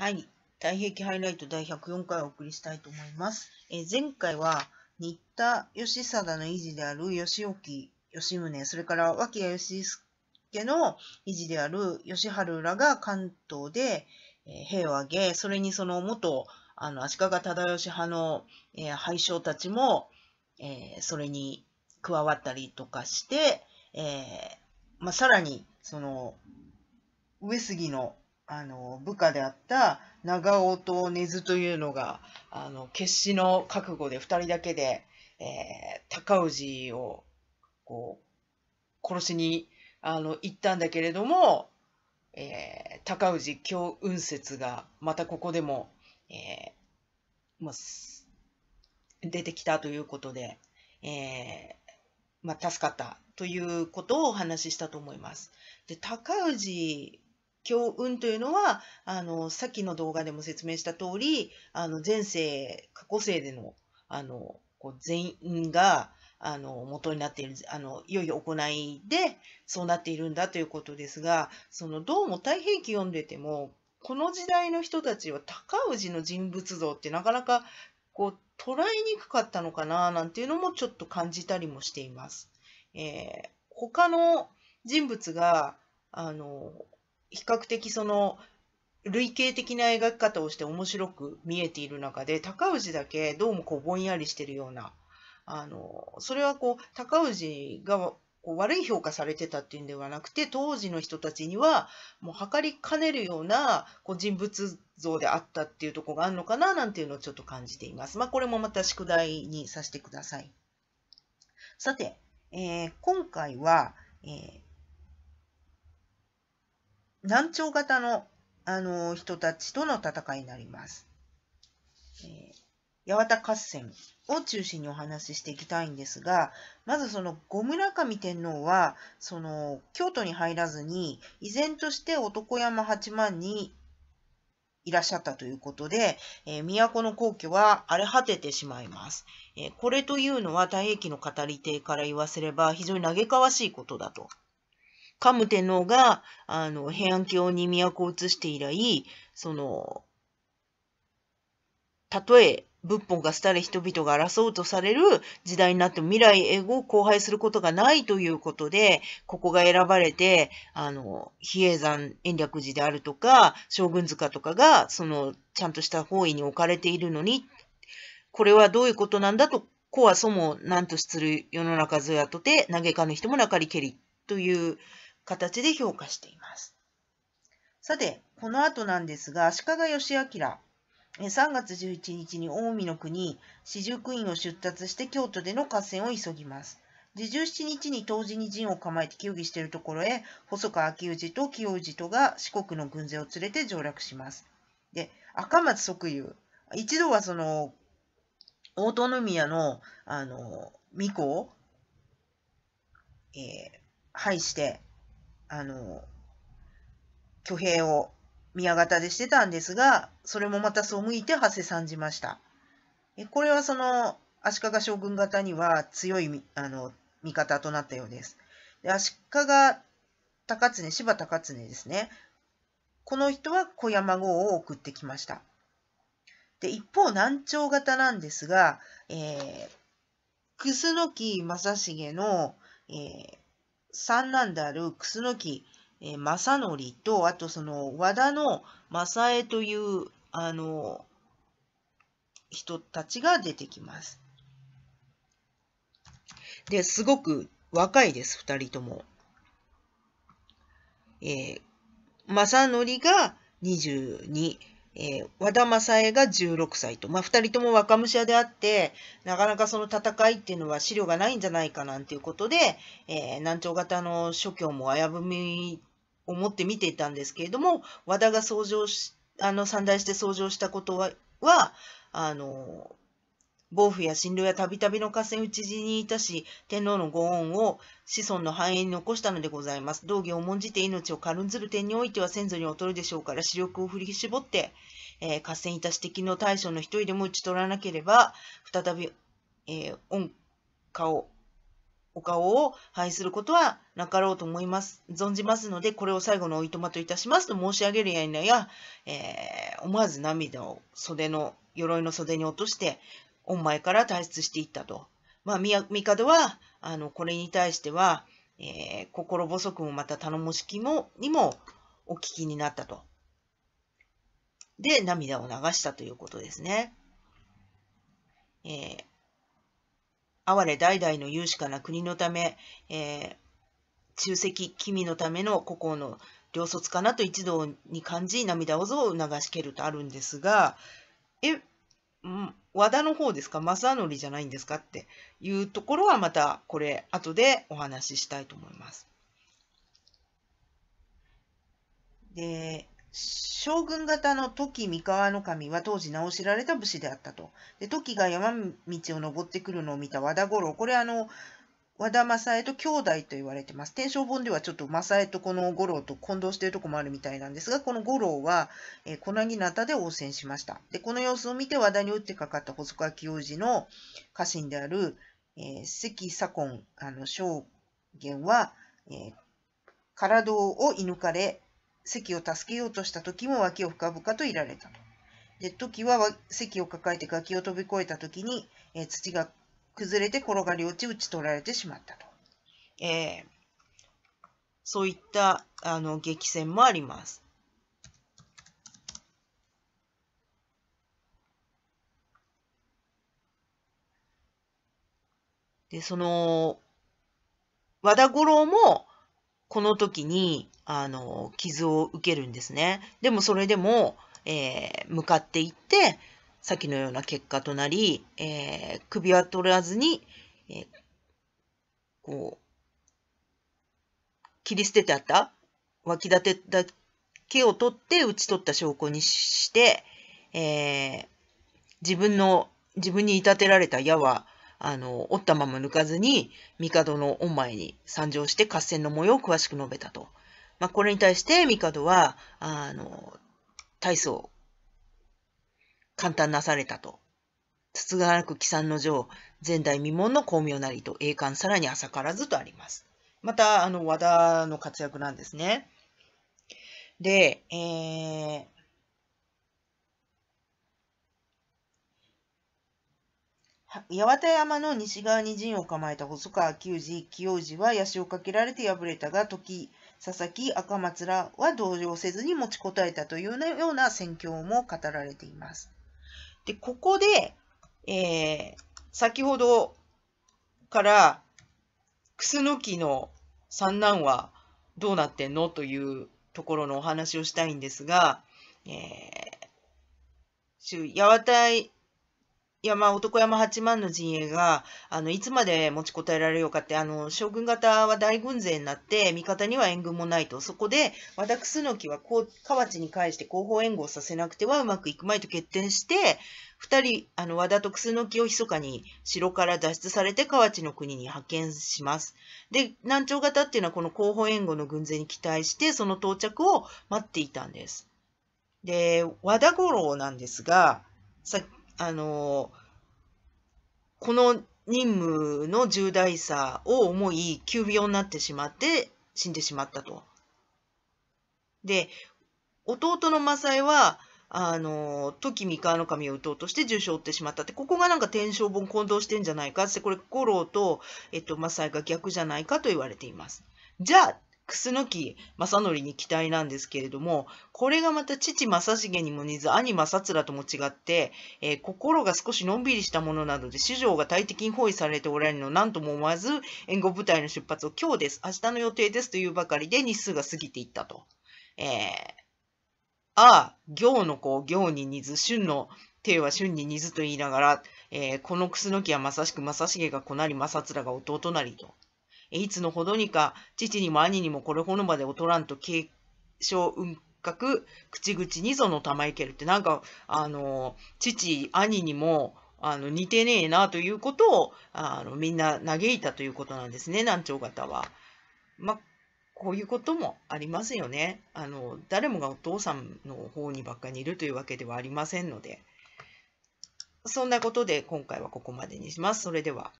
はい。平記ハイライト第104回お送りしたいと思います。えー、前回は、新田義貞の維持である義興義宗、それから脇屋義助の維持である義春らが関東で、えー、兵を挙げ、それにその元、あの、足利忠義派の、えー、敗将たちも、えー、それに加わったりとかして、えー、まあ、さらに、その、上杉のあの部下であった長尾と根津というのがあの決死の覚悟で2人だけで、えー、高氏をこう殺しにあの行ったんだけれども、えー、高氏強運説がまたここでも、えーまあ、出てきたということで、えーまあ、助かったということをお話ししたと思います。で高氏強運というのはあのさっきの動画でも説明した通りあの前世過去世でのあのこう全員があの元になっているあのいよいよ行いでそうなっているんだということですがそのどうも太平記読んでてもこの時代の人たちは高氏の人物像ってなかなかこう捉えにくかったのかななんていうのもちょっと感じたりもしています。えー、他の人物があの比較的その類型的な描き方をして面白く見えている中で高氏だけどうもこうぼんやりしてるようなあのそれはこう高氏がこう悪い評価されてたっていうんではなくて当時の人たちにはもう測りかねるようなこう人物像であったっていうとこがあるのかななんていうのをちょっと感じています。まあ、これもまた宿題にさせてください。さて、えー、今回は、えー南朝型の、あの人たちとの戦いになります。えー、八幡合戦を中心にお話ししていきたいんですが、まずその後村上天皇は、その京都に入らずに、依然として男山八幡にいらっしゃったということで、えー、都の皇居は荒れ果ててしまいます。えー、これというのは、大駅の語り手から言わせれば非常に嘆かわしいことだと桓武天皇が、あの、平安京に都を移して以来、その、たとえ仏法が廃れ人々が争うとされる時代になっても未来永劫を荒廃することがないということで、ここが選ばれて、あの、比叡山延暦寺であるとか、将軍塚とかが、その、ちゃんとした方位に置かれているのに、これはどういうことなんだと、子はそも何とする世の中ぞやとて、嘆かぬ人もなかりけりという形で評価しています。さて、この後なんですが、足利義明、3月11日に近江の国、四十九院を出立して京都での合戦を急ぎます。で、17日に当時に陣を構えて休議しているところへ、細川昭氏と清氏とが四国の軍勢を連れて上洛します。で、赤松即有、一度はその、大戸宮の、あの、巫女を、えー、配して、あの、挙兵を宮方でしてたんですが、それもまた背いて長谷参じました。えこれはその足利将軍方には強いあの味方となったようです。で足利高常、柴高常ですね。この人は小山号を送ってきました。で一方、南朝型なんですが、えー、楠木正成の、えー、三男である楠木、え正則と、あとその和田の正恵という、あの、人たちが出てきます。で、すごく若いです、二人とも。えー、正則が22、えー、和田正恵が16歳と、まあ、2人とも若武者であって、なかなかその戦いっていうのは資料がないんじゃないかなんていうことで、えー、南朝型の諸教も危ぶみを持って見ていたんですけれども、和田が創上し、あの、三代して創上したことは、はあの、暴風や心流やたびたびの合戦討ち死にいたし、天皇のご恩を子孫の繁栄に残したのでございます。道義を重んじて命を軽んずる点においては先祖に劣るでしょうから、視力を振り絞って、えー、合戦いたし敵の大将の一人でも打ち取らなければ、再び、えー、恩顔、お顔を拝することはなかろうと思います。存じますので、これを最後のおいとまといたしますと申し上げるやいなや、えー、思わず涙を袖の、鎧の袖に落として、御前から退出していったと。まあ、帝は、あの、これに対しては、えー、心細くもまた頼もしきも、にもお聞きになったと。で、涙を流したということですね。えー、哀れ代々の勇士から国のため、えー、中石君のための孤高の良卒かなと一同に感じ、涙をぞを流しけるとあるんですが、え、和田の方ですか正則じゃないんですかっていうところはまたこれ後でお話ししたいと思います。で、将軍方の時三河の神は当時名を知られた武士であったと。で時が山道を登ってくるのを見た和田五郎、これあの、和田正恵と兄弟と言われてます。天正本ではちょっと正恵とこの五郎と混同しているとこもあるみたいなんですが、この五郎は、えー、粉木なたで応戦しました。で、この様子を見て和田に打ってかかった細川清治の家臣である、えー、関左近、あの、証言は、えー、体を射抜かれ、関を助けようとした時も脇を深々といられたと。で、時は関を抱えて崖を飛び越えた時に、えー、土が崩れて転がり落ち打ち取られてしまったと。えー、そういったあの激戦もあります。で、その、和田五郎も、この時に、あの、傷を受けるんですね。でも、それでも、えー、向かっていって、先のような結果となり、えー、首は取らずに、えー、こう、切り捨ててあった脇立てだけを取って打ち取った証拠にして、えー、自分の、自分にいたてられた矢は、あの、折ったまま抜かずに、帝の御前に参上して合戦の模様を詳しく述べたと。まあ、これに対して帝は、あの、大層簡単なされたと。つつがなく帰参の女前代未聞の巧妙なりと、栄冠さらに浅からずとあります。また、あの、和田の活躍なんですね。で、えー、八幡山の西側に陣を構えた細川球児、清治は足をかけられて敗れたが、時、佐々木、赤松らは同情せずに持ちこたえたというような戦況も語られています。で、ここで、えー、先ほどからクスノキの三男はどうなってんのというところのお話をしたいんですが、えー、八幡あ、男山八万の陣営が、あの、いつまで持ちこたえられようかって、あの、将軍方は大軍勢になって、味方には援軍もないと。そこで、和田楠木は、こう、河内に返して後方援護をさせなくてはうまくいくまいと決定して、二人、あの、和田と楠木を密かに城から脱出されて河内の国に派遣します。で、南朝方っていうのはこの後方援護の軍勢に期待して、その到着を待っていたんです。で、和田五郎なんですが、さっきあの、この任務の重大さを思い、急病になってしまって死んでしまったと。で、弟のマサは、あの、時三河の神を打とうとして重傷を負ってしまったって、ここがなんか天正本混同してんじゃないかって、これ、五郎と、えっと、マサが逆じゃないかと言われています。じゃあ、楠木正則に期待なんですけれども、これがまた父正成にも似ず兄正貫とも違って、えー、心が少しのんびりしたものなどで市場が大敵に包囲されておられるのを何とも思わず、援護部隊の出発を今日です、明日の予定ですというばかりで日数が過ぎていったと。えー、ああ、行の子、行に似ず、春の帝は春に似ずと言いながら、えー、この楠木はまさしく正成が子なり正貫が弟なりと。いつのほどにか、父にも兄にもこれほのまで劣らんと警鐘運く口々にその玉いけるって、なんか、あの、父、兄にも、あの、似てねえなということを、あの、みんな嘆いたということなんですね、南朝方は。まあ、こういうこともありますよね。あの、誰もがお父さんの方にばっかりいるというわけではありませんので。そんなことで今回はここまでにします。それでは。